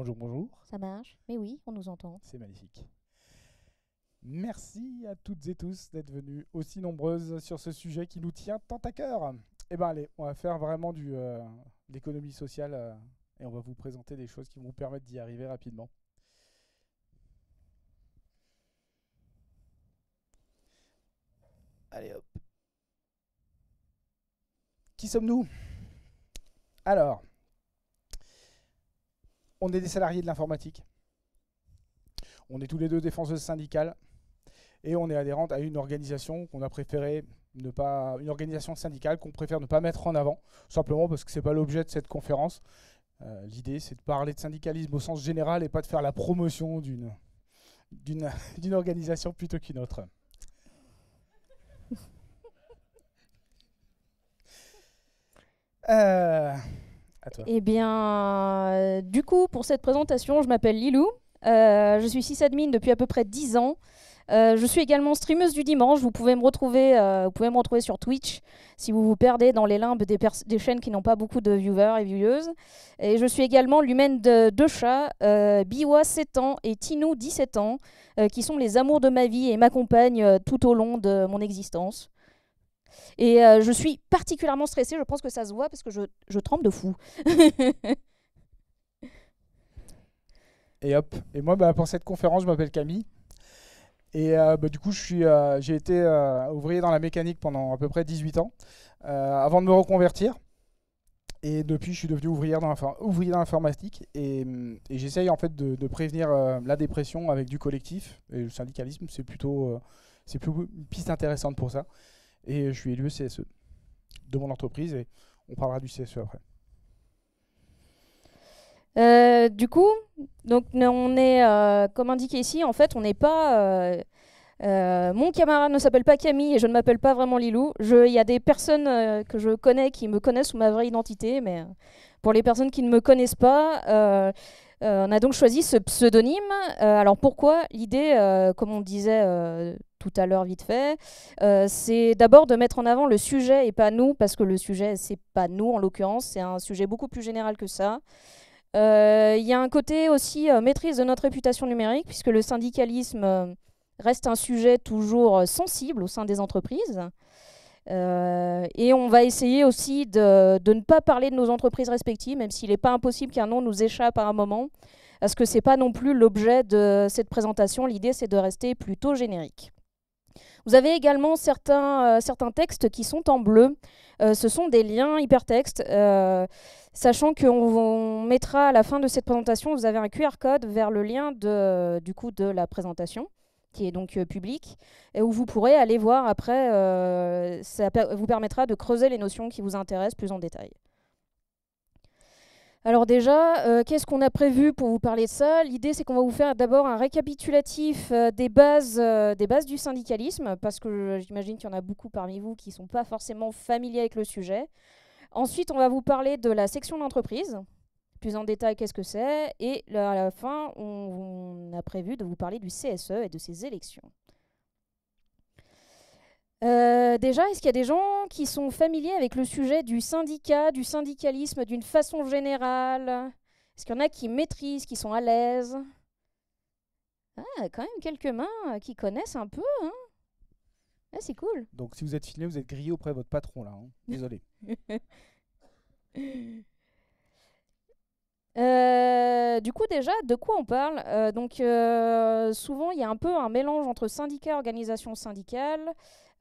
bonjour, bonjour. Ça marche, mais oui, on nous entend. C'est magnifique. Merci à toutes et tous d'être venus aussi nombreuses sur ce sujet qui nous tient tant à cœur. Eh bien allez, on va faire vraiment du, euh, de l'économie sociale euh, et on va vous présenter des choses qui vont vous permettre d'y arriver rapidement. Allez hop. Qui sommes-nous Alors, on est des salariés de l'informatique. On est tous les deux défenseuses syndicales. Et on est adhérente à une organisation qu'on a préféré ne pas. une organisation syndicale qu'on préfère ne pas mettre en avant, simplement parce que ce n'est pas l'objet de cette conférence. Euh, l'idée, c'est de parler de syndicalisme au sens général et pas de faire la promotion d'une d'une organisation plutôt qu'une autre. Euh, eh bien, euh, du coup, pour cette présentation, je m'appelle Lilou. Euh, je suis sysadmin depuis à peu près 10 ans. Euh, je suis également streameuse du dimanche. Vous pouvez me retrouver, vous pouvez me retrouver sur Twitch si vous vous perdez dans les limbes des, chaînes qui n'ont pas beaucoup de viewers et vieweuses. Et je suis également l'humaine de deux chats, Biwa 7 ans et Tinou 17 ans, qui sont les amours de ma vie et m'accompagnent tout au long de mon existence. Et euh, je suis particulièrement stressée, je pense que ça se voit parce que je, je trempe de fou. et hop. Et moi, bah, pour cette conférence, je m'appelle Camille. Et euh, bah, du coup, euh, j'ai été ouvrier dans la mécanique pendant à peu près 18 ans, avant de me reconvertir. Et depuis, je suis devenu ouvrière dans ouvrier dans l'informatique. Et, et j'essaye en fait de, de prévenir la dépression avec du collectif. Et le syndicalisme, c'est plutôt c'est plus une piste intéressante pour ça. Et je suis élu CSE de mon entreprise et on parlera du CSE après. Euh, du coup, donc on est, euh, comme indiqué ici, en fait, on n'est pas. Euh, mon camarade ne s'appelle pas Camille et je ne m'appelle pas vraiment Lilou. Il y a des personnes que je connais qui me connaissent sous ma vraie identité, mais pour les personnes qui ne me connaissent pas, on a donc choisi ce pseudonyme. alors pourquoi L'idée, comme on disait tout à l'heure vite fait, euh, c'est d'abord de mettre en avant le sujet et pas nous, parce que le sujet, c'est pas nous en l'occurrence, c'est un sujet beaucoup plus général que ça. Euh, il y a un côté aussi euh, maîtrise de notre réputation numérique, puisque le syndicalisme reste un sujet toujours sensible au sein des entreprises. et on va essayer aussi de, de, ne pas parler de nos entreprises respectives, même s'il n'est pas impossible qu'un nom nous échappe à un moment, parce que c'est pas non plus l'objet de cette présentation. L'idée, c'est de rester plutôt générique. Vous avez également certains, euh, certains textes qui sont en bleu. Euh, ce sont des liens hypertextes. Euh, sachant qu'on mettra à la fin de cette présentation, vous avez un QR code vers le lien de, du coup, de la présentation qui est donc public, et où vous pourrez aller voir après, ça vous permettra de creuser les notions qui vous intéressent plus en détail. Alors déjà, euh, qu'est-ce qu'on a prévu pour vous parler de ça L'idée, c'est qu'on va vous faire d'abord un récapitulatif euh, des, bases, euh, des bases du syndicalisme, parce que j'imagine qu'il y en a beaucoup parmi vous qui ne sont pas forcément familiers avec le sujet. Ensuite, on va vous parler de la section d'entreprise, plus en détail qu'est-ce que c'est, et là, à la fin, on a prévu de vous parler du CSE et de ses élections. Euh, déjà, est-ce qu'il y a des gens qui sont familiers avec le sujet du syndicat, du syndicalisme d'une façon générale Est-ce qu'il y en a qui maîtrisent, qui sont à l'aise Ah, quand même quelques mains euh, qui connaissent un peu. Hein ah, c'est cool. Donc si vous êtes filé, vous êtes grillé auprès de votre patron là. Hein. Désolé. Euh, du coup, déjà, de quoi on parle Donc, souvent, il y a un peu un mélange entre syndicat, organisation syndicale,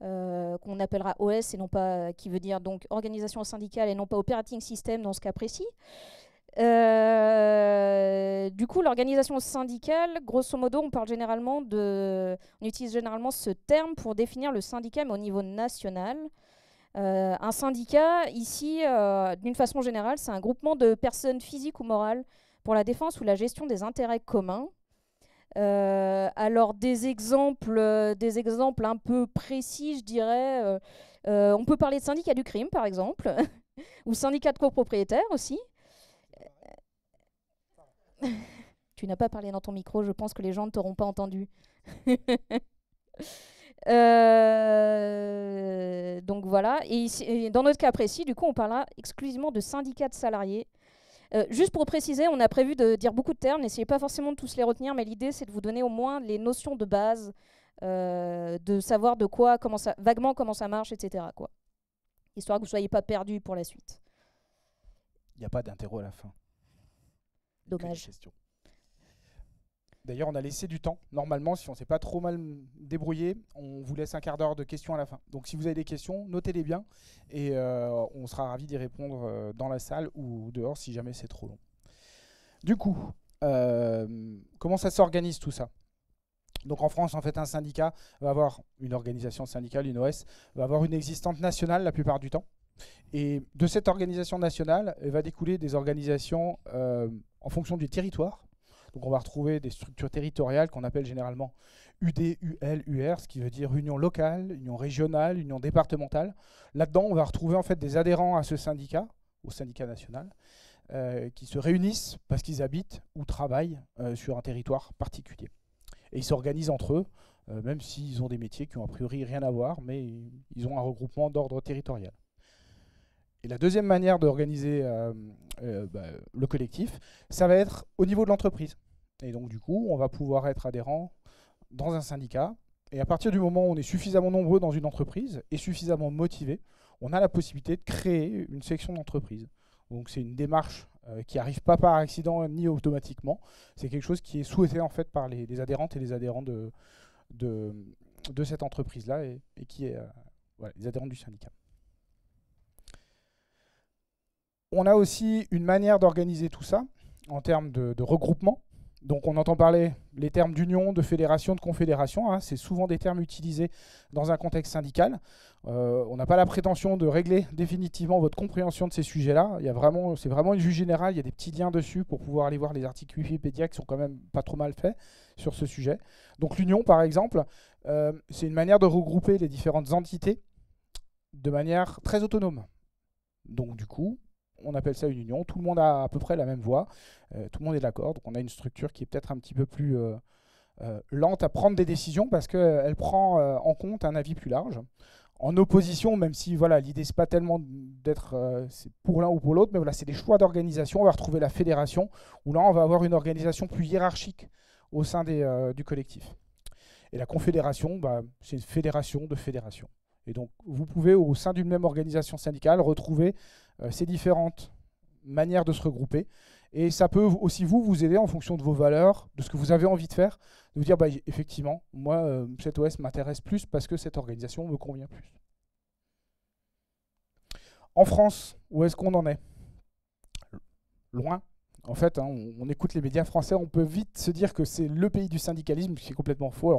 euh, qu'on appellera OS et non pas, euh, qui veut dire donc organisation syndicale et non pas operating system dans ce cas précis. Euh, du coup, l'organisation syndicale, grosso modo, on parle généralement de, on utilise généralement ce terme pour définir le syndicat, mais au niveau national. un syndicat, ici, d'une façon générale, c'est un groupement de personnes physiques ou morales pour la défense ou la gestion des intérêts communs euh, alors des exemples, euh, des exemples un peu précis, je dirais. Euh, on peut parler de syndicats du crime, par exemple, ou syndicats de copropriétaires aussi. tu n'as pas parlé dans ton micro, je pense que les gens ne t'auront pas entendu. donc voilà, et, dans notre cas précis, du coup, on parlera exclusivement de syndicats de salariés euh, juste pour préciser, on a prévu de dire beaucoup de termes, n'essayez pas forcément de tous les retenir, mais l'idée c'est de vous donner au moins les notions de base, euh, de savoir de quoi, comment ça, vaguement comment ça marche, etc. Quoi. Histoire que vous ne soyez pas perdu pour la suite. Il n'y a pas d'interro à la fin. Dommage. D'ailleurs, on a laissé du temps. Normalement, si on ne s'est pas trop mal débrouillé, on vous laisse un quart d'heure de questions à la fin. Donc si vous avez des questions, notez-les bien et euh, on sera ravi d'y répondre euh, dans la salle ou dehors si jamais c'est trop long. Du coup, euh, comment ça s'organise tout ça donc en France, en fait, un syndicat va avoir une organisation syndicale, une OS, va avoir une existante nationale la plupart du temps. Et de cette organisation nationale va découler des organisations en fonction du territoire donc on va retrouver des structures territoriales qu'on appelle généralement UD, ce qui veut dire union locale, union régionale, union départementale. Là-dedans, on va retrouver en fait des adhérents à ce syndicat, au syndicat national, euh, qui se réunissent parce qu'ils habitent ou travaillent euh, sur un territoire particulier. Et ils s'organisent entre eux, euh, même s'ils ont des métiers qui ont a priori rien à voir, mais ils ont un regroupement d'ordre territorial. Et la deuxième manière d'organiser euh, euh, bah, le collectif, ça va être au niveau de l'entreprise. Et donc du coup, on va pouvoir être adhérent dans un syndicat. Et à partir du moment où on est suffisamment nombreux dans une entreprise et suffisamment motivé, on a la possibilité de créer une section d'entreprise. Donc c'est une démarche euh, qui n'arrive pas par accident ni automatiquement. C'est quelque chose qui est souhaité en fait par les, adhérentes et les adhérents de, cette entreprise-là et, qui est les adhérents du syndicat. On a aussi une manière d'organiser tout ça en termes de, regroupement. Donc on entend parler les termes d'union, de fédération, de confédération. Hein. c'est souvent des termes utilisés dans un contexte syndical. Euh, on n'a pas la prétention de régler définitivement votre compréhension de ces sujets-là. vraiment, c'est vraiment une vue générale. Il y a des petits liens dessus pour pouvoir aller voir les articles Wikipédia qui sont quand même pas trop mal faits sur ce sujet. Donc l'union, par exemple, euh, c'est une manière de regrouper les différentes entités de manière très autonome. Donc du coup, on appelle ça une union. Tout le monde a à peu près la même voix, euh, tout le monde est d'accord. Donc on a une structure qui est peut-être un petit peu plus euh, euh, lente à prendre des décisions parce qu'elle prend en compte un avis plus large. En opposition, même si voilà, l'idée c'est pas tellement d'être pour l'un ou pour l'autre, mais voilà, c'est des choix d'organisation. On va retrouver la fédération où là on va avoir une organisation plus hiérarchique au sein du collectif. Et la confédération, bah, c'est une fédération de fédérations. Et donc, vous pouvez, au sein d'une même organisation syndicale, retrouver euh, ces différentes manières de se regrouper. Et ça peut aussi vous, vous aider en fonction de vos valeurs, de ce que vous avez envie de faire, de vous dire, bah, effectivement, moi, euh, cette OS m'intéresse plus parce que cette organisation me convient plus. En France, où est-ce qu'on en est Loin en fait, hein, on, écoute les médias français, on peut vite se dire que c'est le pays du syndicalisme, ce qui est complètement faux.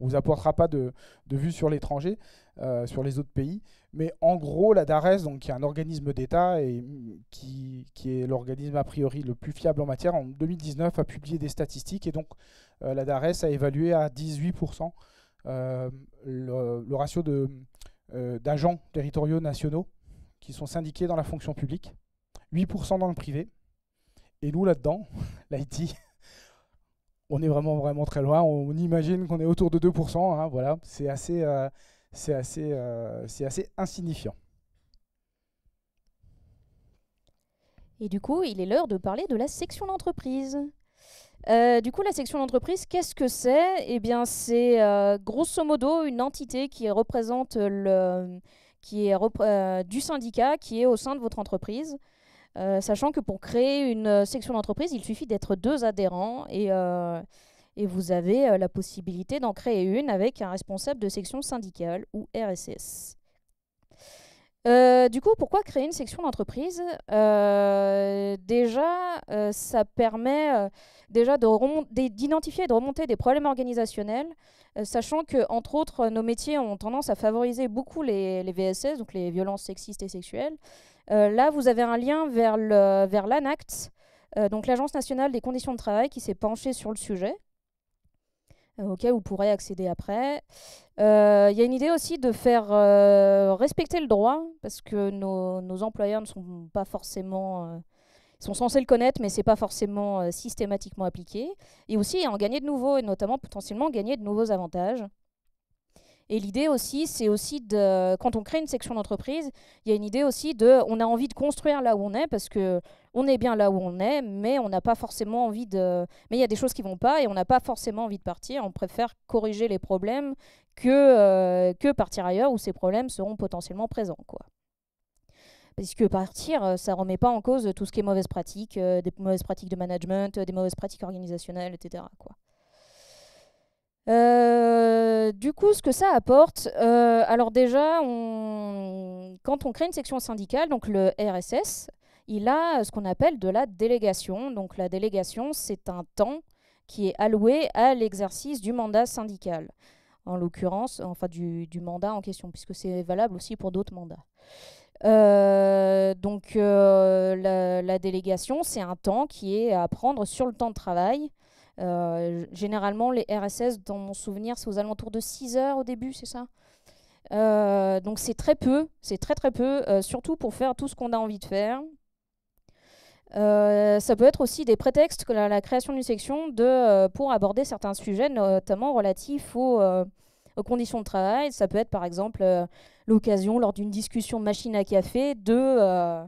on ne vous apportera pas de, vue sur l'étranger, euh, sur les autres pays. Mais en gros, la DARES, donc, qui est un organisme d'État et mm, qui, est l'organisme a priori le plus fiable en matière, en 2019 a publié des statistiques. Et donc, euh, la DARES a évalué à 18% euh, le, le, ratio d'agents territoriaux nationaux qui sont syndiqués dans la fonction publique, 8% dans le privé et nous, là-dedans, l'IT, on est vraiment, vraiment très loin. On, imagine qu'on est autour de 2%. Hein, voilà, c'est assez, euh, c'est assez, euh, c'est assez insignifiant. Et du coup, il est l'heure de parler de la section d'entreprise. Euh, du coup, la section d'entreprise, qu'est-ce que c'est Eh bien, c'est grosso modo une entité qui représente le, qui est du syndicat, qui est au sein de votre entreprise. Euh, sachant que pour créer une euh, section d'entreprise, il suffit d'être deux adhérents et, euh, vous avez la possibilité d'en créer une avec un responsable de section syndicale ou RSS. du coup, pourquoi créer une section d'entreprise Déjà, ça permet déjà d'identifier et de remonter des problèmes organisationnels, sachant que, entre autres, nos métiers ont tendance à favoriser beaucoup les, les VSS, donc les violences sexistes et sexuelles, euh, là, vous avez un lien vers l'ANACT, euh, donc l'Agence nationale des conditions de travail, qui s'est penchée sur le sujet euh, auquel vous pourrez accéder après. Il y a une idée aussi de faire respecter le droit, parce que nos, employeurs ne sont pas forcément... ils sont censés le connaître, mais ce n'est pas forcément systématiquement appliqué. Et aussi en gagner de nouveaux, et notamment potentiellement gagner de nouveaux avantages. Et l'idée aussi, c'est aussi de, quand on crée une section d'entreprise, il y a une idée aussi de, on a envie de construire là où on est parce que on est bien là où on est, mais on n'a pas forcément envie de, mais il y a des choses qui vont pas et on n'a pas forcément envie de partir. On préfère corriger les problèmes que euh, que partir ailleurs où ces problèmes seront potentiellement présents, quoi. Parce que partir, euh, ça remet pas en cause tout ce qui est mauvaise pratique, euh, des mauvaises pratiques de management, des mauvaises pratiques organisationnelles, etc. Quoi. Euh, du coup, ce que ça apporte, euh, alors déjà, quand on crée une section syndicale, donc le RSS, il a euh, ce qu'on appelle de la délégation. Donc la délégation, c'est un temps qui est alloué à l'exercice du mandat syndical, en l'occurrence, enfin du, mandat en question, puisque c'est valable aussi pour d'autres mandats. donc la, délégation, c'est un temps qui est à prendre sur le temps de travail euh, généralement, les RSS, dans mon souvenir, c'est aux alentours de 6 heures au début, c'est ça euh, donc c'est très peu, c'est très très peu, euh, surtout pour faire tout ce qu'on a envie de faire. ça peut être aussi des prétextes que la, la création d'une section de, pour aborder certains sujets, notamment relatifs aux, aux, conditions de travail. Ça peut être par exemple l'occasion lors d'une discussion machine à café de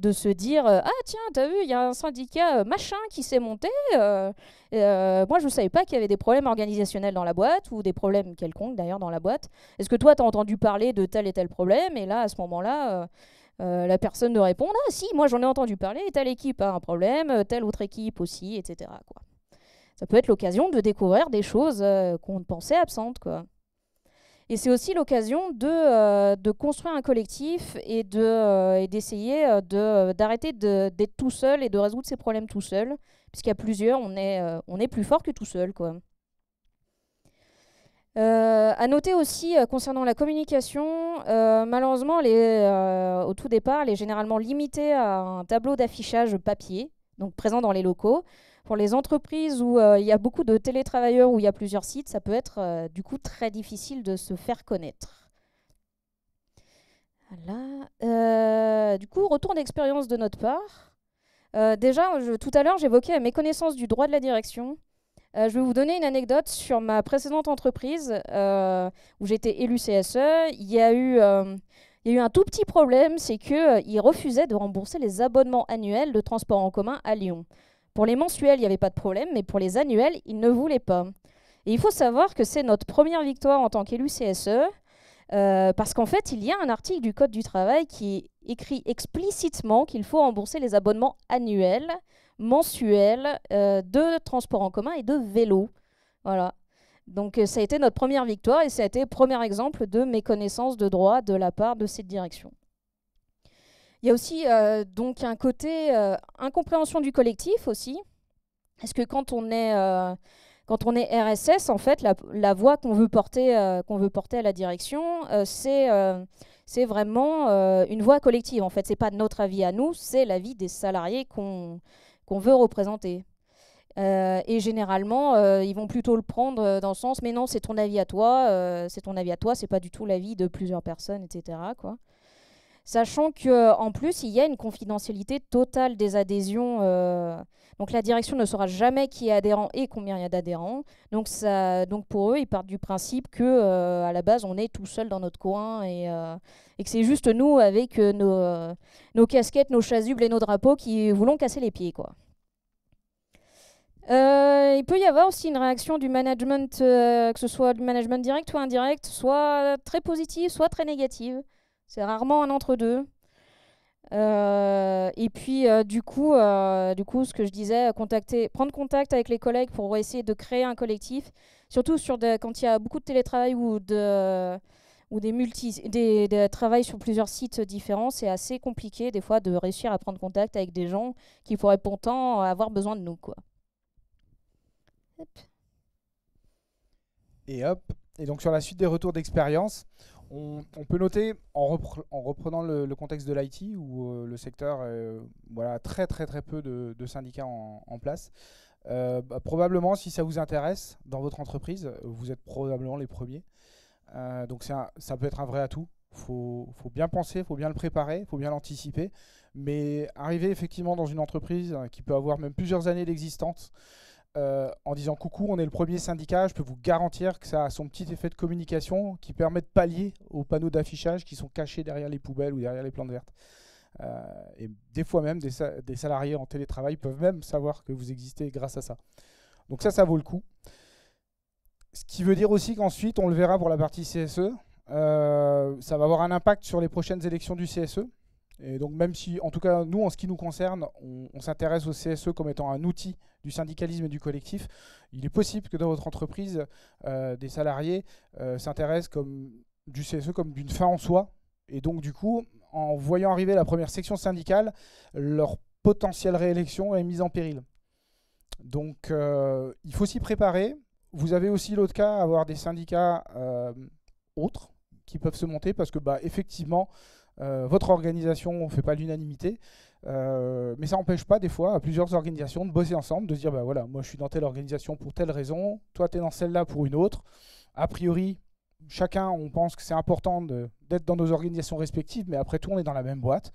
de se dire euh, Ah, tiens, t'as vu, il y a un syndicat euh, machin qui s'est monté. Euh, moi, je ne savais pas qu'il y avait des problèmes organisationnels dans la boîte, ou des problèmes quelconques d'ailleurs dans la boîte. Est-ce que toi, t'as entendu parler de tel et tel problème Et là, à ce moment-là. la personne de répondre Ah, si, moi j'en ai entendu parler, telle équipe a un problème, telle autre équipe aussi, etc. Quoi. Ça peut être l'occasion de découvrir des choses qu'on pensait absentes. Quoi. Et c'est aussi l'occasion de, euh, construire un collectif et euh, d'essayer euh, d'arrêter d'être tout seul et de résoudre ses problèmes tout seul, Puisqu'il plusieurs, on est, on est plus fort que tout seul. Quoi. à noter aussi concernant la communication, malheureusement, au tout départ, elle est généralement limitée à un tableau d'affichage papier, donc présent dans les locaux. Pour les entreprises où euh, il y a beaucoup de télétravailleurs, où il y a plusieurs sites, ça peut être euh, du coup très difficile de se faire connaître. Voilà. Euh, du coup, retour d'expérience de notre part. déjà, tout à l'heure, j'évoquais mes connaissances du droit de la direction. je vais vous donner une anecdote sur ma précédente entreprise où j'étais élu CSE. Il y a eu, il y a eu un tout petit problème, c'est qu'ils refusaient de rembourser les abonnements annuels de transport en commun à Lyon. Pour les mensuels, il n'y avait pas de problème, mais pour les annuels, ils ne voulaient pas. Et il faut savoir que c'est notre première victoire en tant qu'élu CSE, euh, parce qu'en fait, il y a un article du Code du travail qui écrit explicitement qu'il faut rembourser les abonnements annuels, mensuels, euh, de transports en commun et de vélos. Voilà. Donc euh, ça a été notre première victoire et ça a été le premier exemple de méconnaissance de droit de la part de cette direction. Il y a aussi euh, donc un côté euh, incompréhension du collectif aussi. Est-ce que quand on est, euh, quand on est RSS, en fait, la, voix qu'on veut, porter, qu'on veut porter à la direction, c'est c'est vraiment une voix collective. En fait, ce n'est pas notre avis à nous, c'est l'avis des salariés qu'on qu'on veut représenter. et généralement, ils vont plutôt le prendre dans le sens, mais non, c'est ton avis à toi, c'est ton avis à toi, c'est pas du tout l'avis de plusieurs personnes, etc. Quoi. Sachant qu'en plus, il y a une confidentialité totale des adhésions. Euh, donc la direction ne saura jamais qui est adhérent et combien il y a d'adhérents. Donc, pour eux, ils partent du principe que euh, à la base, on est tout seul dans notre coin et, euh, que c'est juste nous avec nos, casquettes, nos chasubles et nos drapeaux qui voulons casser les pieds. il peut y avoir aussi une réaction du management, que ce soit du management direct ou indirect, soit très positive, soit très négative. C'est rarement un entre-deux. Euh, et puis, euh, du, coup, euh, du coup, ce que je disais, prendre contact avec les collègues pour essayer de créer un collectif, surtout sur quand il y a beaucoup de télétravail ou, de, ou des, sur plusieurs sites différents, c'est assez compliqué des fois de réussir à prendre contact avec des gens qui pourraient pourtant avoir besoin de nous. Quoi. Et hop, et donc sur la suite des retours d'expérience, on, peut noter, en, reprenant le, contexte de l'IT, où euh, le secteur, euh, voilà, très très très peu de, syndicats en, place, euh, bah, probablement, si ça vous intéresse, dans votre entreprise, vous êtes probablement les premiers. donc ça peut être un vrai atout. Il faut, faut, bien penser, il faut bien le préparer, il faut bien l'anticiper. Mais arriver effectivement dans une entreprise hein, qui peut avoir même plusieurs années d'existence, euh, en disant coucou, on est le premier syndicat, je peux vous garantir que ça a son petit effet de communication qui permet de pallier aux panneaux d'affichage qui sont cachés derrière les poubelles ou derrière les plantes vertes. Euh, et des fois même, des, salariés en télétravail peuvent même savoir que vous existez grâce à ça. Donc ça, ça vaut le coup. Ce qui veut dire aussi qu'ensuite, on le verra pour la partie CSE, euh, ça va avoir un impact sur les prochaines élections du CSE. Et donc même si, en tout cas, nous, en ce qui nous concerne, on, s'intéresse au CSE comme étant un outil du syndicalisme et du collectif, il est possible que dans votre entreprise, euh, des salariés euh, s'intéressent comme du CSE comme d'une fin en soi. Et donc du coup, en voyant arriver la première section syndicale, leur potentielle réélection est mise en péril. Donc euh, il faut s'y préparer. Vous avez aussi l'autre cas, avoir des syndicats autres qui peuvent se monter parce que bah, effectivement, euh, votre organisation ne fait pas l'unanimité, euh, mais ça n'empêche pas des fois à plusieurs organisations de bosser ensemble, de se dire, bah voilà, moi je suis dans telle organisation pour telle raison, toi tu es dans celle-là pour une autre. A priori, chacun, on pense que c'est important d'être dans nos organisations respectives, mais après tout, on est dans la même boîte,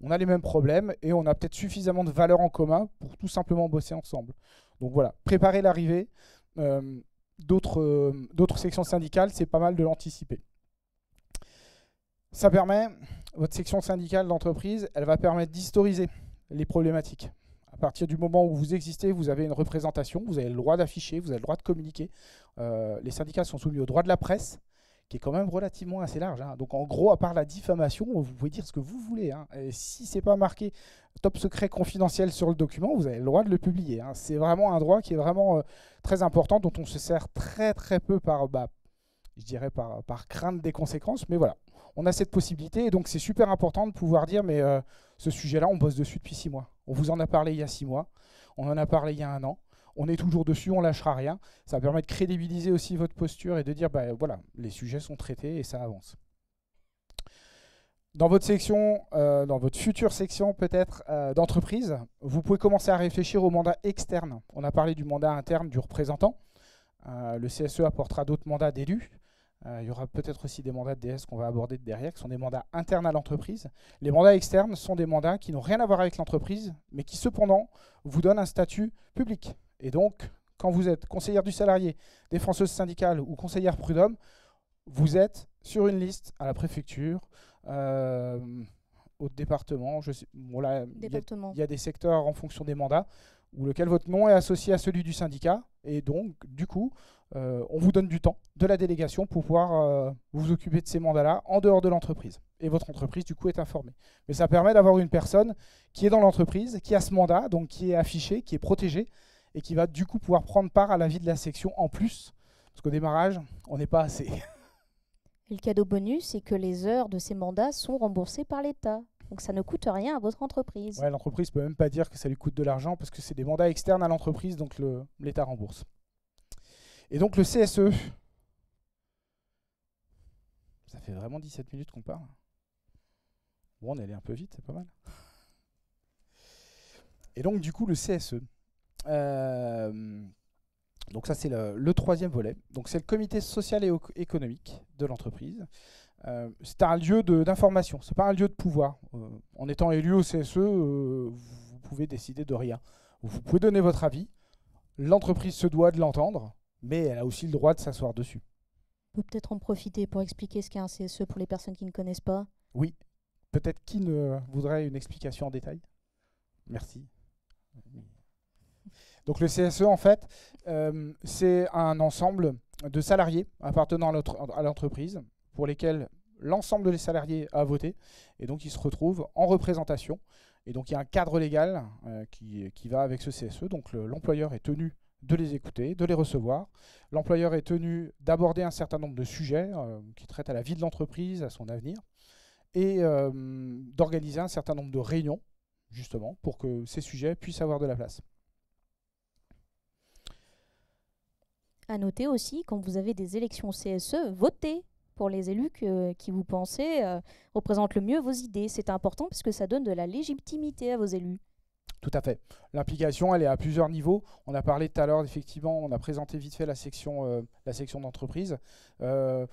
on, a les mêmes problèmes et on a peut-être suffisamment de valeurs en commun pour tout simplement bosser ensemble. Donc voilà, préparer l'arrivée. Euh, d'autres sections syndicales, c'est pas mal de l'anticiper. Ça permet, votre section syndicale d'entreprise, elle va permettre d'historiser les problématiques. À partir du moment où vous existez, vous avez une représentation, vous avez le droit d'afficher, vous avez le droit de communiquer. Euh, les syndicats sont soumis au droit de la presse, qui est quand même relativement assez large. Hein. Donc en gros, à part la diffamation, vous pouvez dire ce que vous voulez. Si hein. ce si c'est pas marqué top secret confidentiel sur le document, vous avez le droit de le publier. Hein. C'est vraiment un droit qui est vraiment euh, très important, dont on se sert très très peu par, bah, je dirais par crainte des conséquences, mais voilà on a cette possibilité. Et donc, c'est super important de pouvoir dire, mais euh, ce sujet-là, on bosse dessus depuis six mois. On vous en a parlé il y a six mois, on en a parlé il y a un an. On est toujours dessus, on lâchera rien. Ça permet de crédibiliser aussi votre posture et de dire, bah, voilà, les sujets sont traités et ça avance. Dans votre section, euh, dans votre future section peut-être euh, d'entreprise, vous pouvez commencer à réfléchir au mandat externe. On a parlé du mandat interne du représentant. le CSE apportera d'autres mandats d'élus. Euh, il y aura peut-être aussi des mandats de DS qu'on va aborder derrière, qui sont des mandats internes à l'entreprise. Les mandats externes sont des mandats qui n'ont rien à voir avec l'entreprise, mais qui cependant vous donnent un statut public. Et donc, quand vous êtes conseillère du salarié, défenseuse syndicale ou conseillère prud'homme, vous êtes sur une liste à la préfecture, euh, au département, je sais, bon Il, il y a des secteurs en fonction des mandats, où lequel votre nom est associé à celui du syndicat, et donc, du coup, euh, on vous donne du temps, de la délégation pour pouvoir euh, vous occuper de ces mandats-là en dehors de l'entreprise. Et votre entreprise, du coup, est informée. Mais ça permet d'avoir une personne qui est dans l'entreprise, qui a ce mandat, donc qui est affichée, qui est protégée, et qui va du coup pouvoir prendre part à la vie de la section en plus. Parce qu'au démarrage, on n'est pas assez. Et le cadeau bonus, c'est que les heures de ces mandats sont remboursées par l'État. Donc ça ne coûte rien à votre entreprise. L'entreprise l'entreprise peut même pas dire que ça lui coûte de l'argent parce que c'est des mandats externes à l'entreprise, donc l'État rembourse. Et donc le CSE, ça fait vraiment 17 minutes qu'on parle. Bon, on est allé un peu vite, c'est pas mal. Et donc du coup le CSE. Euh, donc ça c'est le, troisième volet. Donc c'est le comité social et économique de l'entreprise. Euh, c'est un lieu d'information, c'est pas un lieu de pouvoir. Euh, en étant élu au CSE, vous pouvez décider de rien. Vous pouvez donner votre avis. L'entreprise se doit de l'entendre mais elle a aussi le droit de s'asseoir dessus. On peut peut-être en profiter pour expliquer ce qu'est un CSE pour les personnes qui ne connaissent pas. Oui, peut-être qui ne voudrait une explication en détail Merci. Donc le CSE, en fait, euh, c'est un ensemble de salariés appartenant à l'entreprise pour lesquels l'ensemble des salariés a voté et donc ils se retrouvent en représentation. Et donc il y a un cadre légal euh, qui, qui, va avec ce CSE. Donc l'employeur est tenu de les écouter, de les recevoir. L'employeur est tenu d'aborder un certain nombre de sujets euh, qui traitent à la vie de l'entreprise, à son avenir, et euh, d'organiser un certain nombre de réunions, justement, pour que ces sujets puissent avoir de la place. À noter aussi, quand vous avez des élections CSE, votez pour les élus qui vous pensez euh, représentent le mieux vos idées. C'est important parce que ça donne de la légitimité à vos élus. Tout à fait. L'implication, elle est à plusieurs niveaux. On a parlé tout à l'heure, effectivement, on a présenté vite fait la section, euh, section d'entreprise. Euh,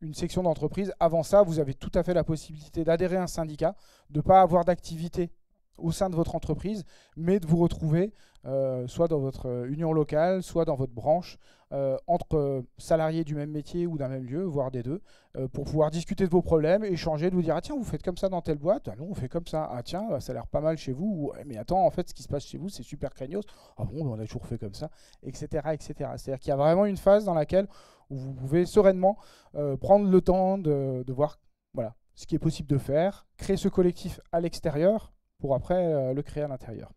une section d'entreprise, avant ça, vous avez tout à fait la possibilité d'adhérer à un syndicat, de ne pas avoir d'activité au sein de votre entreprise, mais de vous retrouver euh, soit dans votre euh, union locale, soit dans votre branche, euh, entre salariés du même métier ou d'un même lieu, voire des deux, pour pouvoir discuter de vos problèmes, échanger, de vous dire ah tiens vous faites comme ça dans telle boîte, ah, on fait comme ça, ah tiens ça a l'air pas mal chez vous, eh, mais attends en fait ce qui se passe chez vous c'est super craignos, ah bon on a toujours fait comme ça, etc. C'est-à-dire qu'il y a vraiment une phase dans laquelle vous pouvez sereinement prendre le temps de, voir voilà, ce qui est possible de faire, créer ce collectif à l'extérieur, pour après euh, le créer à l'intérieur.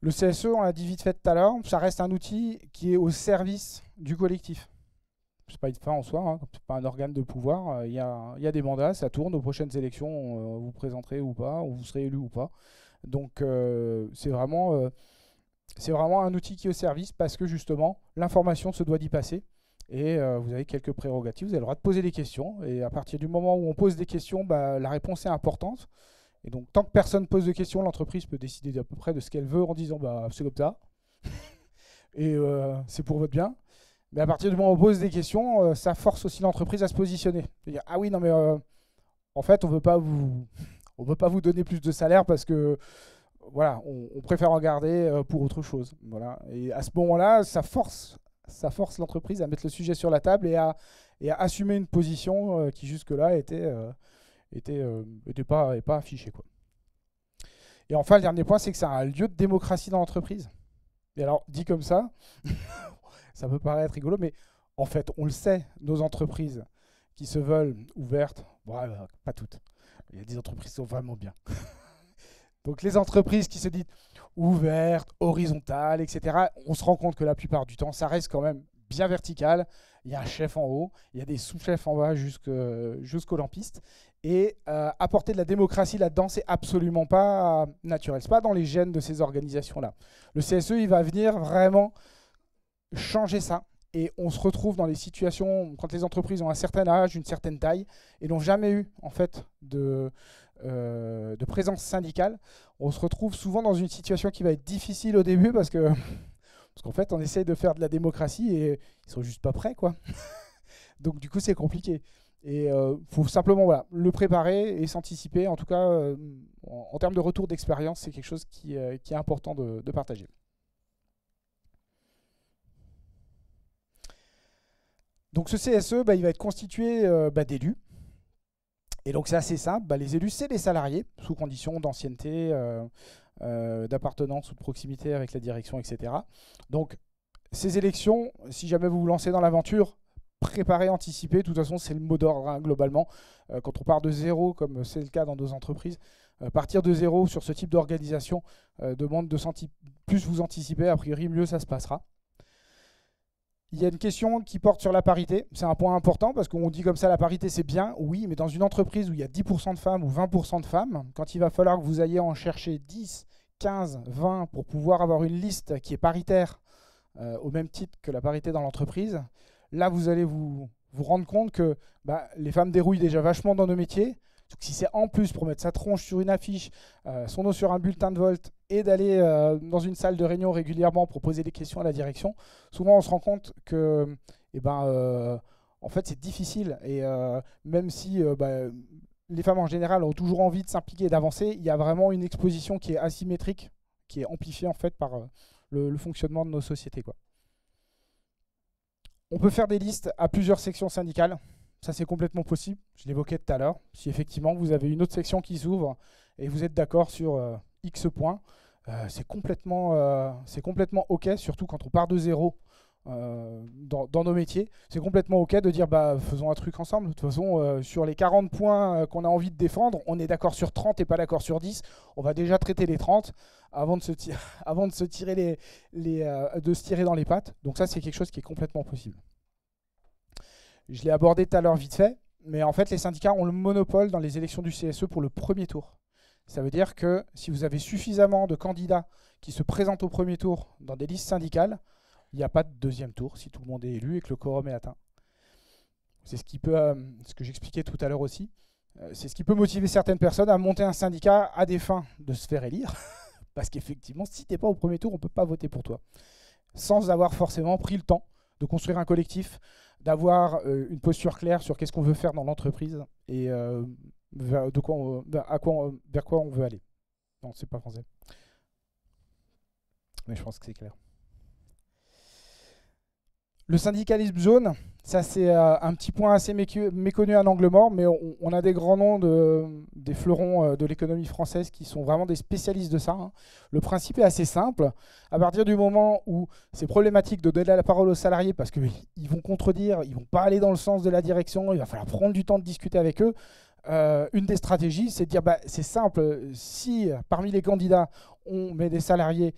Le CSE, on l'a dit vite fait tout à l'heure, ça reste un outil qui est au service du collectif. n'est pas une fin en soi, hein, n'est pas un organe de pouvoir. Euh, il y, a, des mandats, ça tourne. Aux prochaines élections, euh, vous présenterez ou pas, vous serez élu ou pas. Donc c'est vraiment, un outil qui est au service parce que justement l'information se doit d'y passer. Et euh, vous avez quelques prérogatives, vous avez le droit de poser des questions. Et à partir du moment où on pose des questions, bah, la réponse est importante. Et donc, tant que personne ne pose de questions, l'entreprise peut décider à peu près de ce qu'elle veut en disant bah, c'est comme ça. et euh, c'est pour votre bien. Mais à partir du moment où on pose des questions, euh, ça force aussi l'entreprise à se positionner. à dire ah oui, non, mais en fait, on veut pas vous. On veut pas vous donner plus de salaire parce que voilà, on préfère en garder pour autre chose. Voilà. Et à ce moment-là, ça force ça force l'entreprise à mettre le sujet sur la table et à, et à assumer une position euh, qui jusque-là était, euh, était, euh, était, pas, pas affichée. Quoi. Et enfin, le dernier point, c'est que c'est un lieu de démocratie dans l'entreprise. Et alors, dit comme ça, ça peut paraître rigolo, mais en fait, on le sait, nos entreprises qui se veulent ouvertes, bon, bah, pas toutes, il y a des entreprises qui sont vraiment bien. Donc les entreprises qui se disent ouverte, horizontale, etc. On se rend compte que la plupart du temps, ça reste quand même bien vertical. Il y a un chef en haut, il y a des sous-chefs en bas jusqu'aux lampistes. Et euh, apporter de la démocratie là-dedans, c'est absolument pas naturel. C'est pas dans les gènes de ces organisations-là. Le CSE, il va venir vraiment changer ça. Et on se retrouve dans les situations quand les entreprises ont un certain âge, une certaine taille, et n'ont jamais eu en fait de, euh, de présence syndicale, on se retrouve souvent dans une situation qui va être difficile au début parce que parce qu'en fait on essaye de faire de la démocratie et ils sont juste pas prêts quoi. Donc du coup c'est compliqué. Et euh, faut simplement voilà, le préparer et s'anticiper. En tout cas, euh, en, termes de retour d'expérience, c'est quelque chose qui, est important de, partager. Donc ce CSE, bah, il va être constitué bah, d'élus et donc c'est assez simple, bah, les élus c'est des salariés, sous condition d'ancienneté, euh, euh, d'appartenance ou de proximité avec la direction, etc. Donc ces élections, si jamais vous vous lancez dans l'aventure, préparez, anticipez, de toute façon c'est le mot d'ordre hein, globalement. Euh, quand on part de zéro, comme c'est le cas dans nos entreprises, partir de zéro sur ce type d'organisation demande de plus vous anticipez, a priori mieux ça se passera. Il y a une question qui porte sur la parité. C'est un point important parce qu'on dit comme ça la parité c'est bien, oui, mais dans une entreprise où il y a 10% de femmes ou 20% de femmes, quand il va falloir que vous ayez en chercher 10, 15, 20 pour pouvoir avoir une liste qui est paritaire euh, au même titre que la parité dans l'entreprise, là vous allez vous, rendre compte que bah, les femmes dérouillent déjà vachement dans nos métiers si c'est en plus pour mettre sa tronche sur une affiche, euh, son nom sur un bulletin de vote et d'aller euh, dans une salle de réunion régulièrement pour poser des questions à la direction, souvent on se rend compte que eh ben, euh, en fait c'est difficile. Et même si bah, les femmes en général ont toujours envie de s'impliquer et d'avancer, il y a vraiment une exposition qui est asymétrique, qui est amplifiée en fait par le, fonctionnement de nos sociétés. On peut faire des listes à plusieurs sections syndicales. Ça, c'est complètement possible. Je l'évoquais tout à l'heure. Si effectivement vous avez une autre section qui s'ouvre et vous êtes d'accord sur euh, X points, euh, c'est complètement, euh, complètement OK, surtout quand on part de zéro. Dans, nos métiers, c'est complètement ok de dire bah faisons un truc ensemble. De toute façon, sur les 40 points qu'on a envie de défendre, on est d'accord sur 30 et pas d'accord sur 10. On va déjà traiter les 30 avant de se, tirer les, de se tirer dans les pattes. Donc ça c'est quelque chose qui est complètement possible. Je l'ai abordé tout à l'heure vite fait, mais en fait, les syndicats ont le monopole dans les élections du CSE pour le premier tour. Ça veut dire que si vous avez suffisamment de candidats qui se présentent au premier tour dans des listes syndicales, il n'y a pas de deuxième tour si tout le monde est élu et que le quorum est atteint. C'est ce, qui peut, euh, ce que j'expliquais tout à l'heure aussi. Euh, c'est ce qui peut motiver certaines personnes à monter un syndicat à des fins de se faire élire. Parce qu'effectivement, si tu n'es pas au premier tour, on ne peut pas voter pour toi. Sans avoir forcément pris le temps de construire un collectif, d'avoir euh, une posture claire sur qu'est-ce qu'on veut faire dans l'entreprise et euh, vers, de quoi on, à quoi vers quoi on veut aller. Non, c'est pas français. Mais je pense que c'est clair. Le syndicalisme jaune, ça c'est euh, un petit point assez méconnu à Angle mort, mais on, a des grands noms de, des fleurons euh, de l'économie française qui sont vraiment des spécialistes de ça. Hein. Le principe est assez simple. À partir du moment où c'est problématique de donner la parole aux salariés parce qu'ils vont contredire, ils vont pas aller dans le sens de la direction, il va falloir prendre du temps de discuter avec eux, euh, une des stratégies, c'est de dire bah, c'est simple, si parmi les candidats, on met des salariés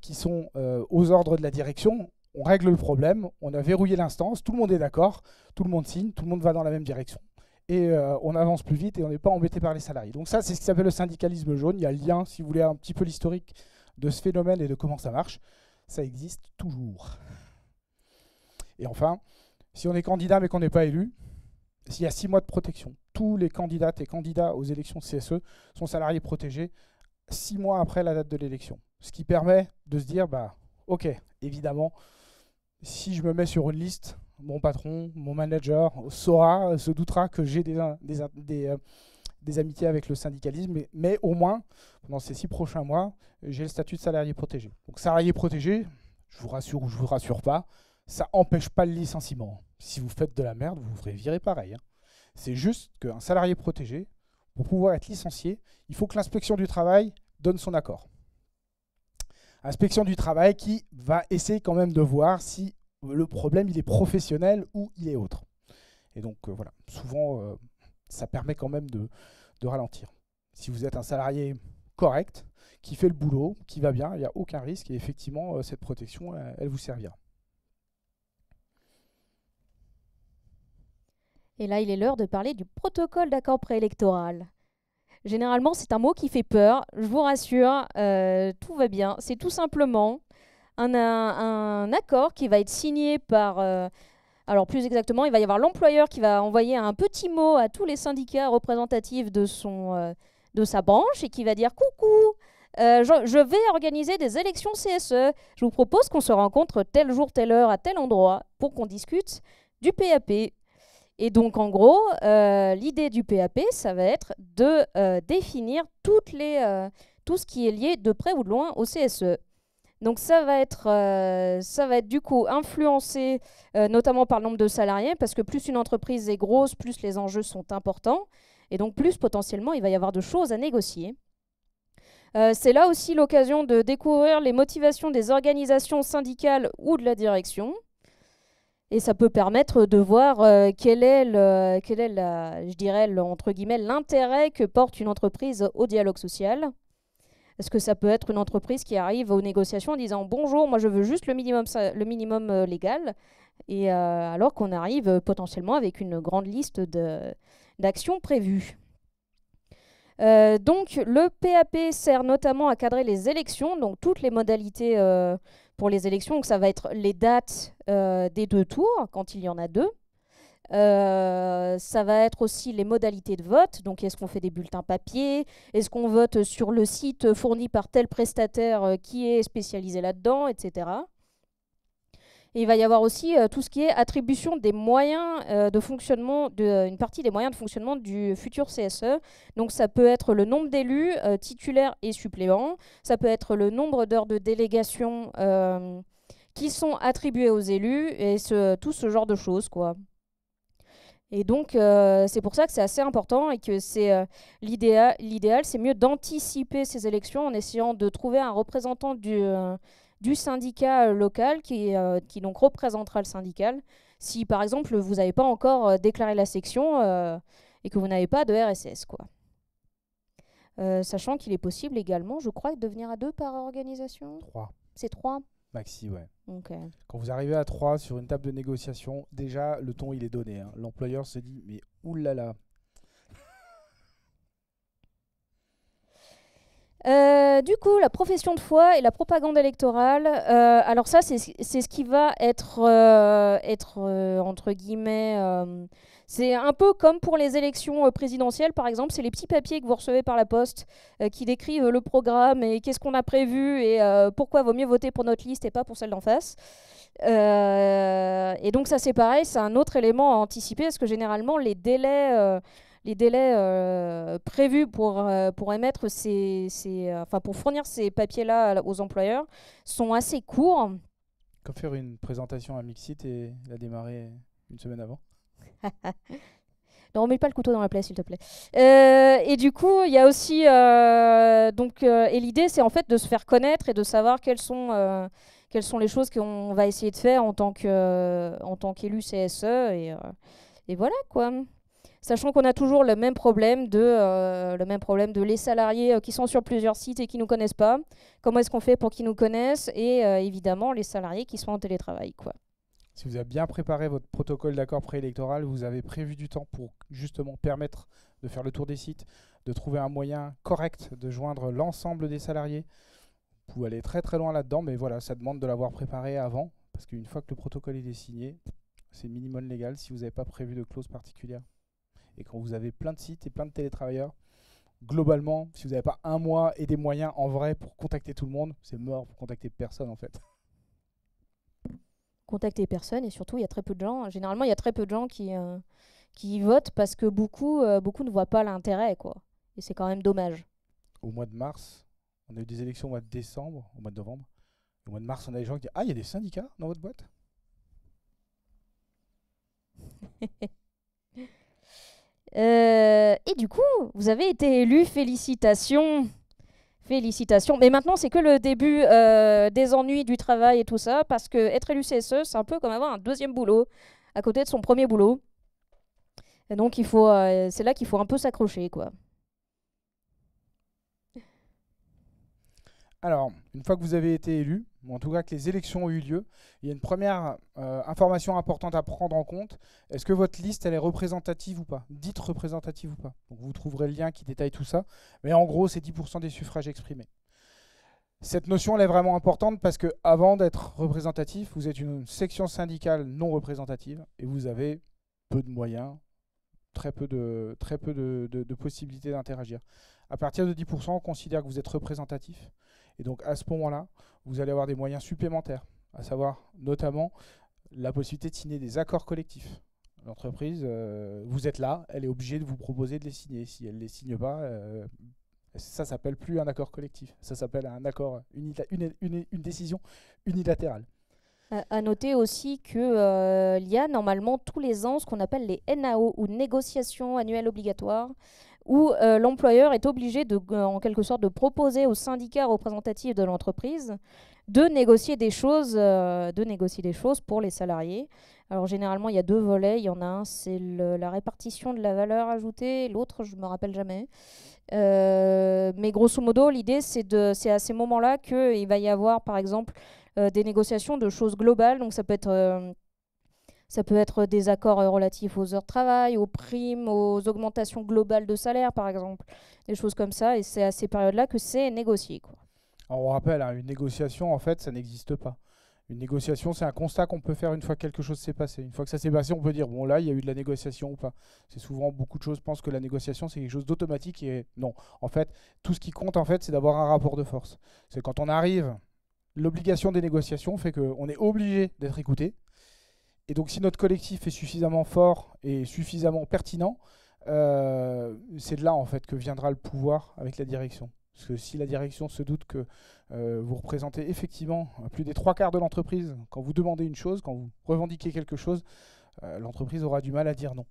qui sont aux ordres de la direction, on règle le problème, on a verrouillé l'instance, tout le monde est d'accord, tout le monde signe, tout le monde va dans la même direction. Et euh, on avance plus vite et on n'est pas embêté par les salariés. Donc ça, c'est ce qui s'appelle le syndicalisme jaune. Il y a le lien, si vous voulez, un petit peu l'historique de ce phénomène et de comment ça marche. Ça existe toujours. Et enfin, si on est candidat mais qu'on n'est pas élu, s'il y a six mois de protection, tous les candidates et candidats aux élections CSE sont salariés protégés six mois après la date de l'élection. Ce qui permet de se dire, bah, ok, évidemment, si je me mets sur une liste, mon patron, mon manager saura, euh, se doutera que j'ai des, euh, amitiés avec le syndicalisme, mais, au moins, pendant ces six prochains mois, j'ai le statut de salarié protégé. Donc salarié protégé, je vous rassure ou je ne vous rassure pas, ça n'empêche pas le licenciement. Si vous faites de la merde, vous vous ferez virer pareil. Hein. C'est juste qu'un salarié protégé, pour pouvoir être licencié, il faut que l'inspection du travail donne son accord. Inspection du travail qui va essayer quand même de voir si le problème il est professionnel ou il est autre. Et donc euh, voilà, souvent euh, ça permet quand même de, ralentir. Si vous êtes un salarié correct, qui fait le boulot, qui va bien, il n'y a aucun risque et effectivement euh, cette protection elle vous servira. Et là, il est l'heure de parler du protocole d'accord préélectoral. Généralement, c'est un mot qui fait peur. Je vous rassure, euh, tout va bien. C'est tout simplement un, accord qui va être signé par... Euh, alors plus exactement, il va y avoir l'employeur qui va envoyer un petit mot à tous les syndicats représentatifs de, son, euh, de sa branche et qui va dire coucou. je, vais organiser des élections CSE. Je vous propose qu'on se rencontre tel jour, telle heure, à tel endroit, pour qu'on discute du PAP, et donc, en gros, euh, l'idée du PAP, ça va être de euh, définir euh, tout ce qui est lié de près ou de loin au CSE. Donc, ça va être, ça va être du coup influencé notamment par le nombre de salariés, parce que plus une entreprise est grosse, plus les enjeux sont importants. Et donc, plus potentiellement, il va y avoir de choses à négocier. C'est là aussi l'occasion de découvrir les motivations des organisations syndicales ou de la direction et ça peut permettre de voir euh, quel est, le, est la, je dirais, entre guillemets, l'intérêt que porte une entreprise au dialogue social. Est-ce que ça peut être une entreprise qui arrive aux négociations en disant bonjour, moi je veux juste le minimum, le minimum euh, légal, et euh, alors qu'on arrive potentiellement avec une grande liste d'actions prévues. donc le PAP sert notamment à cadrer les élections, donc toutes les modalités, pour les élections. ça va être les dates euh, des deux tours, quand il y en a deux. Euh, ça va être aussi les modalités de vote. Donc, est-ce qu'on fait des bulletins papier Est-ce qu'on vote sur le site fourni par tel prestataire euh, qui est spécialisé là-dedans, etc il va y avoir aussi euh, tout ce qui est attribution des moyens euh, de fonctionnement, de, euh, une partie des moyens de fonctionnement du futur CSE. Donc ça peut être le nombre d'élus titulaires et suppléants, ça peut être le nombre d'heures de délégation qui sont attribuées aux élus et ce, tout ce genre de choses. quoi. Et donc, euh, c'est pour ça que c'est assez important et que c'est euh, l'idéal, c'est mieux d'anticiper ces élections en essayant de trouver un représentant du, euh, du syndicat local qui, qui, donc représentera le syndical. Si par exemple vous n'avez pas encore déclaré la section et que vous n'avez pas de RSS, quoi. sachant qu'il est possible également, je crois, de devenir à deux par organisation. Trois. C'est trois. Maxi, ouais. Quand vous arrivez à 3 sur une table de négociation, déjà le ton il est donné. Hein. L'employeur se dit mais oulala. Euh, du coup, la profession de foi et la propagande électorale, euh, alors ça c'est ce qui va être, euh, être entre guillemets c'est un peu comme pour les élections euh, présidentielles, par exemple, c'est les petits papiers que vous recevez par la poste euh, qui décrivent le programme et qu'est-ce qu'on a prévu et euh, pourquoi vaut mieux voter pour notre liste et pas pour celle d'en face. et donc ça c'est pareil, c'est un autre élément à anticiper parce que généralement les délais les délais prévus pour, pour émettre ces, enfin pour fournir ces papiers-là aux employeurs sont assez courts. Comme faire une présentation à Mixit et la démarrer une semaine avant non, remets pas le couteau dans la plaie, s'il te plaît. Euh, et du coup, il y a aussi euh, donc euh, et l'idée, c'est en fait de se faire connaître et de savoir quelles sont quelles sont les choses qu'on va essayer de faire en tant que en tant qu'élu CSE et, et voilà quoi. Sachant qu'on a toujours le même problème de le même problème de les salariés qui sont sur plusieurs sites et qui nous connaissent pas. Comment est-ce qu'on fait pour qu'ils nous connaissent et évidemment les salariés qui sont en télétravail quoi. Si vous avez bien préparé votre protocole d'accord préélectoral, vous avez prévu du temps pour justement permettre de faire le tour des sites, de trouver un moyen correct de joindre l'ensemble des salariés. Vous pouvez aller très très loin là-dedans, mais voilà, ça demande de l'avoir préparé avant, parce qu'une fois que le protocole est signé, c'est minimum légal si vous n'avez pas prévu de clause particulière. Et quand vous avez plein de sites et plein de télétravailleurs, globalement, si vous n'avez pas un mois et des moyens en vrai pour contacter tout le monde, c'est mort pour contacter personne en fait contacter personnes et surtout il y a très peu de gens. Généralement il y a très peu de gens qui, euh, qui votent parce que beaucoup, euh, beaucoup ne voient pas l'intérêt quoi. Et c'est quand même dommage. Au mois de mars, on a eu des élections au mois de décembre, au mois de novembre. Au mois de mars, on a des gens qui disent Ah, il y a des syndicats dans votre boîte euh, Et du coup, vous avez été élu, félicitations Félicitations. Mais maintenant, c'est que le début euh, des ennuis du travail et tout ça, parce que être élu CSE, c'est un peu comme avoir un deuxième boulot à côté de son premier boulot. Et donc, euh, c'est là qu'il faut un peu s'accrocher, quoi. Alors, une fois que vous avez été élu, ou en tout cas que les élections ont eu lieu, il y a une première euh, information importante à prendre en compte. Est-ce que votre liste, elle est représentative ou pas Dites représentative ou pas Donc vous trouverez le lien qui détaille tout ça. Mais en gros, c'est 10% des suffrages exprimés. Cette notion, elle est vraiment importante parce que avant d'être représentatif, vous êtes une section syndicale non représentative et vous avez peu de moyens, très peu de, très peu de possibilités d'interagir. À partir de 10%, on considère que vous êtes représentatif. Et donc à ce moment-là, vous allez avoir des moyens supplémentaires, à savoir notamment la possibilité de signer des accords collectifs. L'entreprise, euh, vous êtes là, elle est obligée de vous proposer de les signer. Si elle ne les signe pas, ça euh, ça s'appelle plus un accord collectif, ça s'appelle un accord, une, une, décision unilatérale. À noter aussi qu'il euh, y a normalement tous les ans ce qu'on appelle les NAO ou négociations annuelles obligatoires où euh, l'employeur est obligé de, en quelque sorte de proposer aux syndicats représentatifs de l'entreprise de négocier des choses, euh, de négocier des choses pour les salariés. Alors généralement, il y a deux volets. Il y en a un, c'est la répartition de la valeur ajoutée. L'autre, je me rappelle jamais. Euh, mais grosso modo, l'idée, c'est à ces moments-là qu'il va y avoir, par exemple, des négociations de choses globales. Donc ça peut être ça peut être des accords euh, relatifs aux heures de travail, aux primes, aux augmentations globales de salaire, par exemple. Des choses comme ça. Et c'est à ces périodes-là que c'est négocié. Quoi. Alors, on rappelle, hein, une négociation, en fait, ça n'existe pas. Une négociation, c'est un constat qu'on peut faire une fois que quelque chose s'est passé. Une fois que ça s'est passé, on peut dire, bon là, il y a eu de la négociation ou pas. C'est souvent, beaucoup de choses pensent que la négociation, c'est quelque chose d'automatique. Et non, en fait, tout ce qui compte, en fait, c'est d'avoir un rapport de force. C'est quand on arrive, l'obligation des négociations fait qu'on est obligé d'être écouté, et donc si notre collectif est suffisamment fort et suffisamment pertinent, euh, c'est de là en fait que viendra le pouvoir avec la direction. Parce que si la direction se doute que euh, vous représentez effectivement plus des trois quarts de l'entreprise, quand vous demandez une chose, quand vous revendiquez quelque chose, euh, l'entreprise aura du mal à dire non.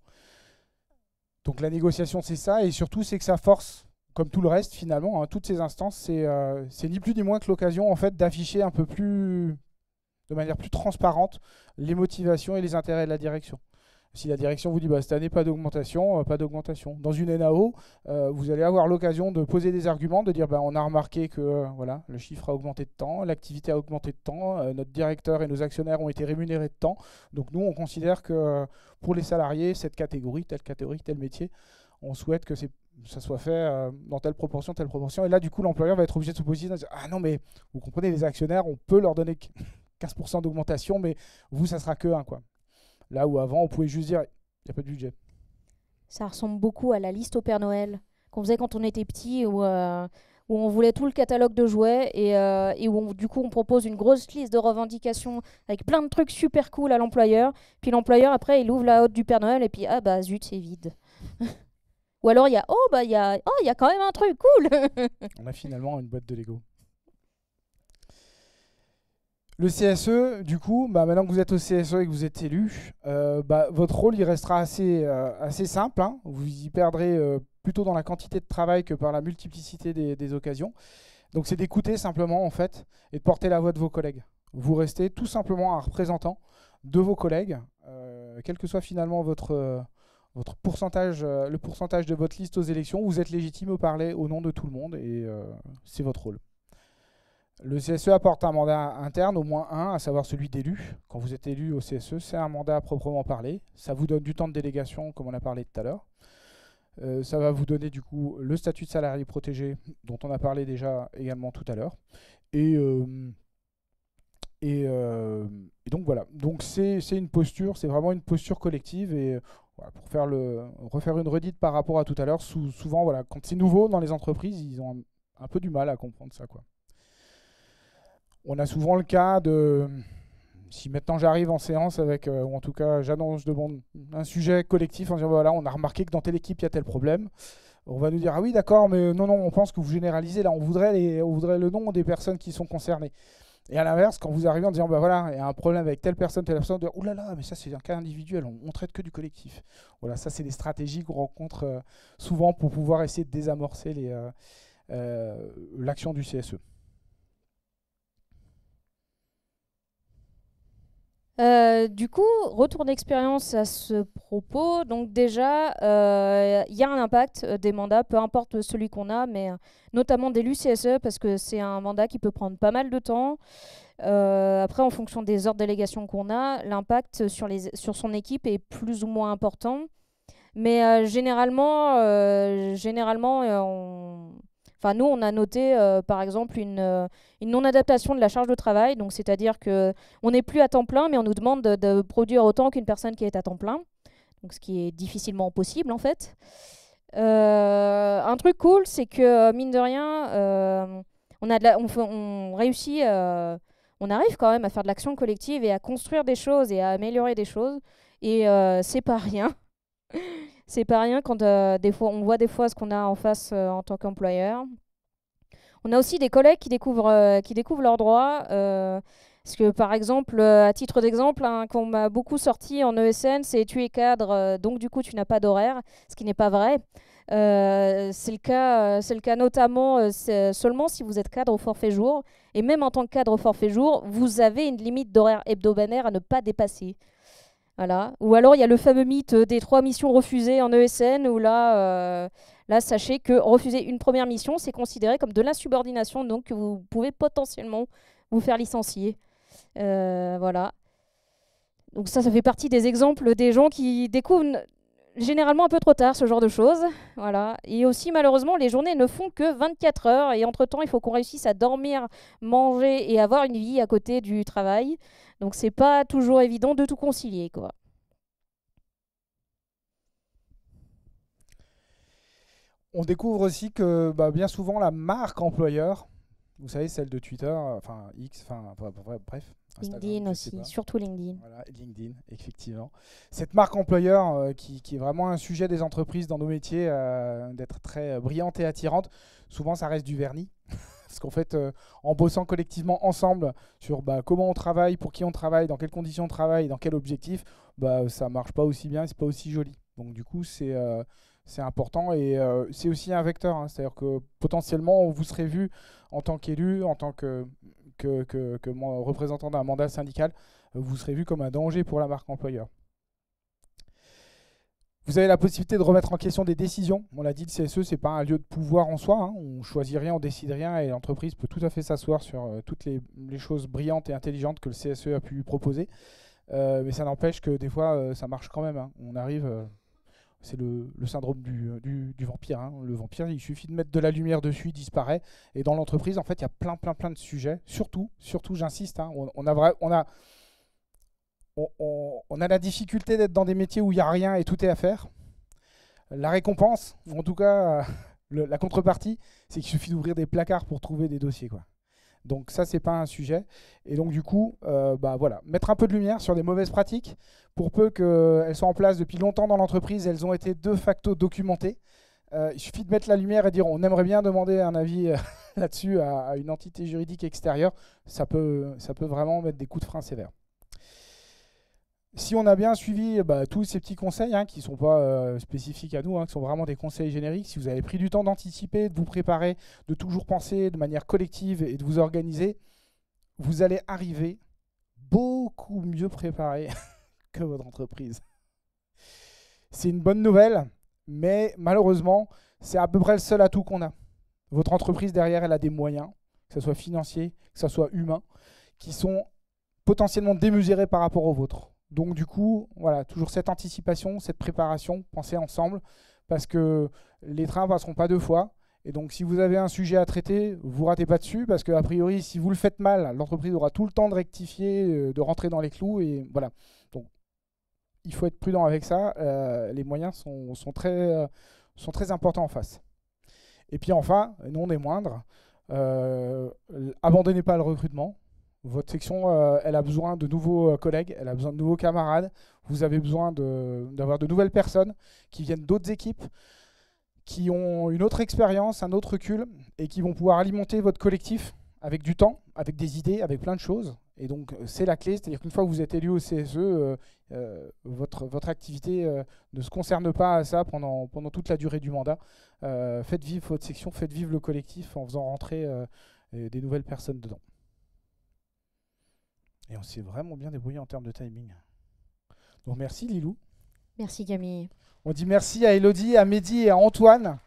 Donc la négociation, c'est ça, et surtout, c'est que ça force, comme tout le reste finalement, hein, toutes ces instances, c'est ni plus ni moins que l'occasion en fait d'afficher un peu plus de manière plus transparente les motivations et les intérêts de la direction. Si la direction vous dit bah, cette année pas d'augmentation, euh, pas d'augmentation. Dans une NAO, euh, vous allez avoir l'occasion de poser des arguments, de dire bah, on a remarqué que euh, voilà, le chiffre a augmenté de temps, l'activité a augmenté de temps, notre directeur et nos actionnaires ont été rémunérés de temps. Donc nous, on considère que pour les salariés, cette catégorie, telle catégorie, tel métier, on souhaite que ça soit fait dans telle proportion, telle proportion. Et là, du coup, l'employeur va être obligé de se positionner. Ah non, mais vous comprenez, les actionnaires, on peut leur donner 15% d'augmentation, mais vous, ça sera que un. Quoi. Là où avant, on pouvait juste dire, il n'y a pas de budget. Ça ressemble beaucoup à la liste au Père Noël qu'on faisait quand on était petit, où, euh, où, on voulait tout le catalogue de jouets et, euh, où du coup on propose une grosse liste de revendications avec plein de trucs super cool à l'employeur. Puis l'employeur, après, il ouvre la haute du Père Noël et puis, ah bah zut, c'est vide. Ou alors il y a oh bah il y a oh il y a quand même un truc cool. on a finalement une boîte de Lego. Le CSE, du coup, bah, maintenant que vous êtes au CSE et que vous êtes élu, euh, bah, votre rôle il restera assez, euh, assez simple. Hein. Vous y perdrez euh, plutôt dans la quantité de travail que par la multiplicité des, occasions. Donc c'est d'écouter simplement en fait et de porter la voix de vos collègues. Vous restez tout simplement un représentant de vos collègues, quel que soit finalement votre, votre pourcentage, le pourcentage de votre liste aux élections. Vous êtes légitime au parler au nom de tout le monde et c'est votre rôle. Le CSE apporte un mandat interne, au moins un, à savoir celui d'élu. Quand vous êtes élu au CSE, c'est un mandat à proprement parler. Ça vous donne du temps de délégation, comme on a parlé tout à l'heure. Euh, ça va vous donner du coup le statut de salarié protégé, dont on a parlé déjà également tout à l'heure. Et, euh, euh, donc voilà. Donc c'est une posture, c'est vraiment une posture collective. Et pour faire le, refaire une redite par rapport à tout à l'heure, souvent, voilà, quand c'est nouveau dans les entreprises, ils ont un, un peu du mal à comprendre ça. quoi on a souvent le cas de si maintenant j'arrive en séance avec, euh, ou en tout cas j'annonce de bon, un sujet collectif en disant voilà, on a remarqué que dans telle équipe il y a tel problème, on va nous dire ah oui d'accord, mais non non, on pense que vous généralisez là, on voudrait on voudrait le nom des personnes qui sont concernées. Et à l'inverse, quand vous arrivez en disant bah voilà, il y a un problème avec telle personne, telle personne, on oh là là, mais ça c'est un cas individuel, on, traite que du collectif. Voilà, ça c'est des stratégies qu'on rencontre euh, souvent pour pouvoir essayer de désamorcer euh, l'action du CSE. Euh, du coup, retour d'expérience à ce propos. Donc déjà, il euh, y a un impact euh, des mandats, peu importe celui qu'on a, mais notamment des CSE, parce que c'est un mandat qui peut prendre pas mal de temps. après, en fonction des ordres de délégation qu'on a, l'impact sur, sur son équipe est plus ou moins important. Mais généralement, généralement on, nous, on a noté, euh, par exemple, une, euh, une non-adaptation de la charge de travail. Donc, c'est-à-dire que on n'est plus à temps plein, mais on nous demande de, produire autant qu'une personne qui est à temps plein. Donc, ce qui est difficilement possible, en fait. Euh, un truc cool, c'est que mine de rien, on a on, on, réussit, on arrive quand même à faire de l'action collective et à construire des choses et à améliorer des choses. Et c'est pas rien. c'est pas rien quand euh, des fois, on voit des fois ce qu'on a en face euh, en tant qu'employeur. On a aussi des collègues qui découvrent, euh, qui découvrent leurs droits. parce que par exemple, à titre d'exemple, hein, qu'on m'a beaucoup sorti en ESN, c'est tu es cadre, donc du coup tu n'as pas d'horaire, ce qui n'est pas vrai. c'est le cas, c'est le cas notamment seulement si vous êtes cadre au forfait jour. Et même en tant que cadre au forfait jour, vous avez une limite d'horaire hebdomadaire à ne pas dépasser. Ou alors il y a le fameux mythe euh, des trois missions refusées en ESN, où là, euh, là sachez que refuser une première mission, c'est considéré comme de l'insubordination, donc vous pouvez potentiellement vous faire licencier. Euh, voilà. Donc ça, ça fait partie des exemples des gens qui découvrent généralement un peu trop tard, ce genre de choses. Voilà. Et aussi, malheureusement, les journées ne font que 24 heures. Et entre-temps, il faut qu'on réussisse à dormir, manger et avoir une vie à côté du travail. Donc, c'est pas toujours évident de tout concilier, quoi. On découvre aussi que bah, bien souvent, la marque employeur, vous savez, celle de Twitter, enfin X, enfin bref, LinkedIn aussi, surtout LinkedIn. Voilà, LinkedIn, effectivement. Cette marque employeur euh, qui, est vraiment un sujet des entreprises dans nos métiers, euh, d'être très euh, brillante et attirante, souvent ça reste du vernis. Parce qu'en fait, en bossant collectivement ensemble sur bah, comment on travaille, pour qui on travaille, dans quelles conditions on travaille, dans quel objectif, bah, ça marche pas aussi bien, et c'est pas aussi joli. Donc du coup, c'est c'est important et c'est aussi un vecteur. Hein. C'est-à-dire que potentiellement, vous serez vu en tant qu'élu, en tant que que, que, représentant d'un mandat syndical, euh, vous serez vu comme un danger pour la marque employeur. Vous avez la possibilité de remettre en question des décisions. On l'a dit, le CSE, ce n'est pas un lieu de pouvoir en soi. On hein. On choisit rien, on décide rien et l'entreprise peut tout à fait s'asseoir sur euh, toutes les, choses brillantes et intelligentes que le CSE a pu lui proposer. Euh, mais ça n'empêche que des fois, ça marche quand même. Hein. On arrive c'est le, syndrome du, euh, vampire. Hein. Le vampire, il suffit de mettre de la lumière dessus, il disparaît. Et dans l'entreprise, en fait, il y a plein, plein, plein de sujets. Surtout, surtout, j'insiste, hein, on, a on a on, a la difficulté d'être dans des métiers où il n'y a rien et tout est à faire. La récompense, ou en tout cas euh, la contrepartie, c'est qu'il suffit d'ouvrir des placards pour trouver des dossiers. Quoi. Donc ça, c'est pas un sujet. Et donc du coup, euh, bah voilà, mettre un peu de lumière sur des mauvaises pratiques, pour peu qu'elles soient en place depuis longtemps dans l'entreprise, elles ont été de facto documentées. Euh, il suffit de mettre la lumière et dire on aimerait bien demander un avis euh, là-dessus à, une entité juridique extérieure. Ça peut, ça peut vraiment mettre des coups de frein sévères si on a bien suivi bah, tous ces petits conseils, hein, qui ne sont pas euh, spécifiques à nous, hein, qui sont vraiment des conseils génériques, si vous avez pris du temps d'anticiper, de vous préparer, de toujours penser de manière collective et de vous organiser, vous allez arriver beaucoup mieux préparé que votre entreprise. C'est une bonne nouvelle, mais malheureusement, c'est à peu près le seul atout qu'on a. Votre entreprise derrière, elle a des moyens, que ce soit financier, que ce soit humain, qui sont potentiellement démesurés par rapport aux vôtres. Donc du coup, voilà, toujours cette anticipation, cette préparation, pensez ensemble, parce que les trains ne passeront pas deux fois. Et donc si vous avez un sujet à traiter, vous ratez pas dessus, parce qu'a priori, si vous le faites mal, l'entreprise aura tout le temps de rectifier, euh, de rentrer dans les clous, et voilà. Donc il faut être prudent avec ça, euh, les moyens euh, sont, très, importants en face. Et puis enfin, non des moindres, abandonnez pas le recrutement, votre section, euh, elle a besoin de nouveaux euh, collègues, elle a besoin de nouveaux camarades. Vous avez besoin d'avoir de, nouvelles personnes qui viennent d'autres équipes, qui ont une autre expérience, un autre recul, et qui vont pouvoir alimenter votre collectif avec du temps, avec des idées, avec plein de choses. Et donc, euh, c'est la clé. C'est-à-dire qu'une fois que vous êtes élu au CSE, votre, votre activité ne se concerne pas à ça pendant, pendant toute la durée du mandat. faites vivre votre section, faites vivre le collectif en faisant rentrer des nouvelles personnes dedans. Et on s'est vraiment bien débrouillé en termes de timing. Donc merci Lilou. Merci Camille. On dit merci à Elodie, à Mehdi et à Antoine,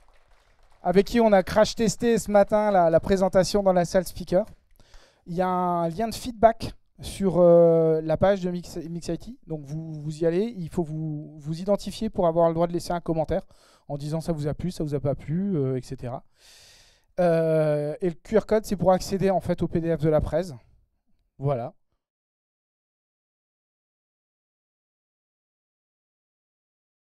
avec qui on a crash testé ce matin la, présentation dans la salle speaker. Il y a un lien de feedback sur euh, la page de Mix, MixIT. Donc vous, vous, y allez, il faut vous, identifier pour avoir le droit de laisser un commentaire en disant ça vous a plu, ça vous a pas plu, euh, etc. Euh, et le QR code, c'est pour accéder en fait au PDF de la presse. Voilà.